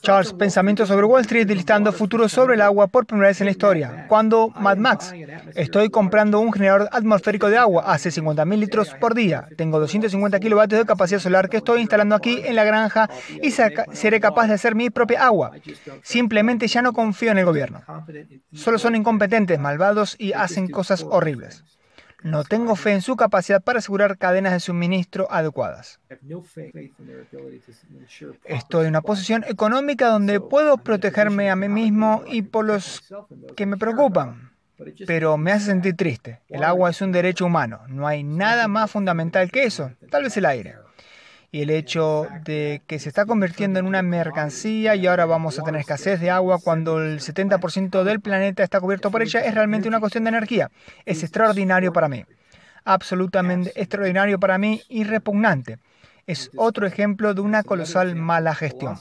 Charles, pensamiento sobre Wall Street, listando futuros sobre el agua por primera vez en la historia. Cuando Mad Max, estoy comprando un generador atmosférico de agua, hace 50.000 litros por día. Tengo 250 kilovatios de capacidad solar que estoy instalando aquí en la granja y seré capaz de hacer mi propia agua. Simplemente ya no confío en el gobierno. Solo son incompetentes, malvados y hacen cosas horribles. No tengo fe en su capacidad para asegurar cadenas de suministro adecuadas. Estoy en una posición económica donde puedo protegerme a mí mismo y por los que me preocupan, pero me hace sentir triste. El agua es un derecho humano, no hay nada más fundamental que eso, tal vez el aire y el hecho de que se está convirtiendo en una mercancía y ahora vamos a tener escasez de agua cuando el 70% del planeta está cubierto por ella es realmente una cuestión de energía. Es extraordinario para mí, absolutamente extraordinario para mí y repugnante. Es otro ejemplo de una colosal mala gestión.